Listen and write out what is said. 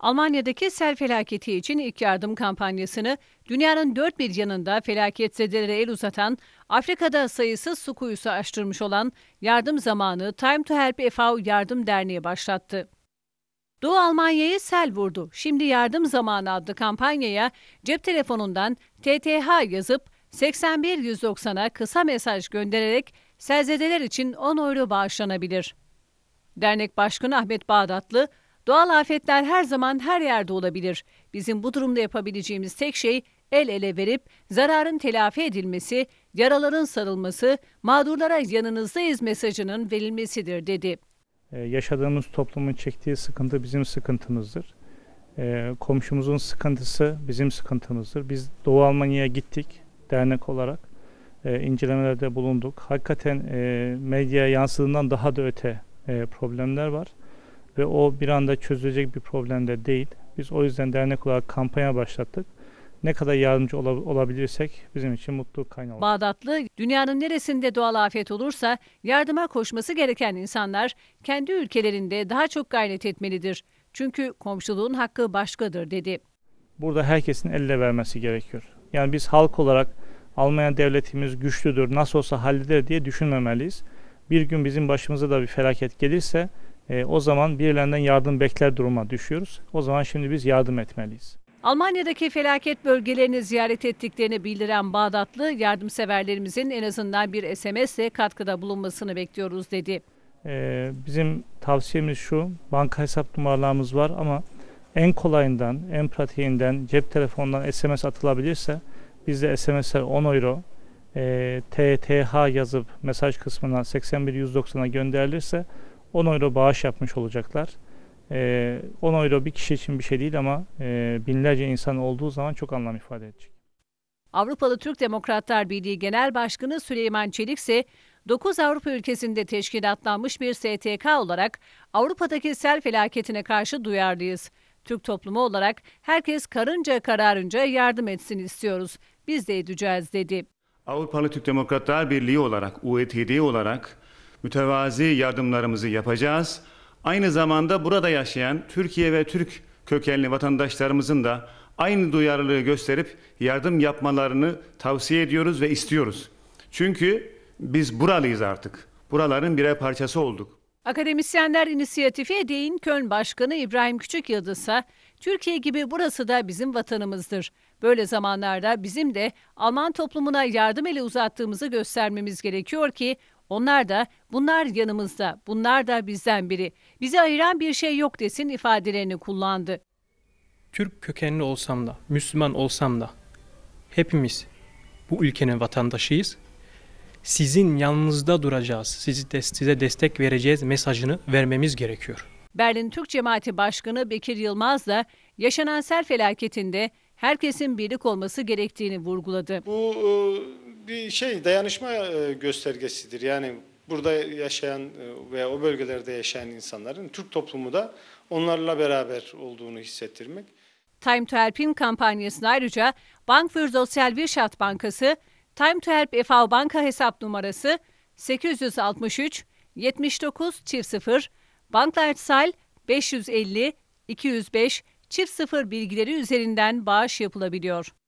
Almanya'daki sel felaketi için ilk yardım kampanyasını dünyanın dört bir yanında felaketzedelere el uzatan, Afrika'da sayısız su kuyusu açtırmış olan Yardım Zamanı Time to Help FAO Yardım Derneği başlattı. Doğu Almanya'yı sel vurdu, şimdi yardım zamanı adlı kampanyaya cep telefonundan TTH yazıp 81 kısa mesaj göndererek selzedeler için 10 euro bağışlanabilir. Dernek Başkanı Ahmet Bağdatlı, Doğal afetler her zaman her yerde olabilir. Bizim bu durumda yapabileceğimiz tek şey el ele verip zararın telafi edilmesi, yaraların sarılması, mağdurlara yanınızdayız mesajının verilmesidir dedi. Ee, yaşadığımız toplumun çektiği sıkıntı bizim sıkıntımızdır. Ee, komşumuzun sıkıntısı bizim sıkıntımızdır. Biz Doğu Almanya'ya gittik dernek olarak. Ee, incelemelerde bulunduk. Hakikaten e, medyaya yansıdığından daha da öte e, problemler var ve o bir anda çözülecek bir problem de değil. Biz o yüzden dernek olarak kampanya başlattık. Ne kadar yardımcı olab- olabilirsek bizim için mutlu kaynağı. Bağdatlı dünyanın neresinde doğal afet olursa yardıma koşması gereken insanlar kendi ülkelerinde daha çok gayret etmelidir. Çünkü komşuluğun hakkı başkadır dedi. Burada herkesin elle vermesi gerekiyor. Yani biz halk olarak Almanya devletimiz güçlüdür, nasıl olsa halleder diye düşünmemeliyiz. Bir gün bizim başımıza da bir felaket gelirse e, o zaman birilerinden yardım bekler duruma düşüyoruz. O zaman şimdi biz yardım etmeliyiz. Almanya'daki felaket bölgelerini ziyaret ettiklerini bildiren Bağdatlı, yardımseverlerimizin en azından bir SMS ile katkıda bulunmasını bekliyoruz dedi. E, bizim tavsiyemiz şu, banka hesap numaralarımız var ama en kolayından, en pratiğinden cep telefonundan SMS atılabilirse bizde SMS'ler 10 euro e, TTH yazıp mesaj kısmına 81 gönderilirse 10 euro bağış yapmış olacaklar. E, ee, 10 euro bir kişi için bir şey değil ama e, binlerce insan olduğu zaman çok anlam ifade edecek. Avrupalı Türk Demokratlar Birliği Genel Başkanı Süleyman Çelik ise 9 Avrupa ülkesinde teşkilatlanmış bir STK olarak Avrupa'daki sel felaketine karşı duyarlıyız. Türk toplumu olarak herkes karınca kararınca yardım etsin istiyoruz. Biz de edeceğiz dedi. Avrupalı Türk Demokratlar Birliği olarak, UETD olarak mütevazi yardımlarımızı yapacağız. Aynı zamanda burada yaşayan Türkiye ve Türk kökenli vatandaşlarımızın da aynı duyarlılığı gösterip yardım yapmalarını tavsiye ediyoruz ve istiyoruz. Çünkü biz buralıyız artık. Buraların birer parçası olduk. Akademisyenler İnisiyatifi EDEİ'nin Köln Başkanı İbrahim Küçük Yıldız'a Türkiye gibi burası da bizim vatanımızdır. Böyle zamanlarda bizim de Alman toplumuna yardım eli uzattığımızı göstermemiz gerekiyor ki onlar da bunlar yanımızda, bunlar da bizden biri. Bizi ayıran bir şey yok desin ifadelerini kullandı. Türk kökenli olsam da, Müslüman olsam da hepimiz bu ülkenin vatandaşıyız. Sizin yanınızda duracağız, sizi de, size destek vereceğiz mesajını vermemiz gerekiyor. Berlin Türk Cemaati Başkanı Bekir Yılmaz da yaşanan sel felaketinde herkesin birlik olması gerektiğini vurguladı. Bu ıı, bir şey dayanışma e, göstergesidir. Yani burada yaşayan e, veya o bölgelerde yaşayan insanların Türk toplumu da onlarla beraber olduğunu hissettirmek. Time to Help'in kampanyasına ayrıca Bank für Sozialwirtschaft Bankası, Time to Help EFAV Banka hesap numarası 863 79 0 Bankleitzahl 550 205 çift 0 bilgileri üzerinden bağış yapılabiliyor.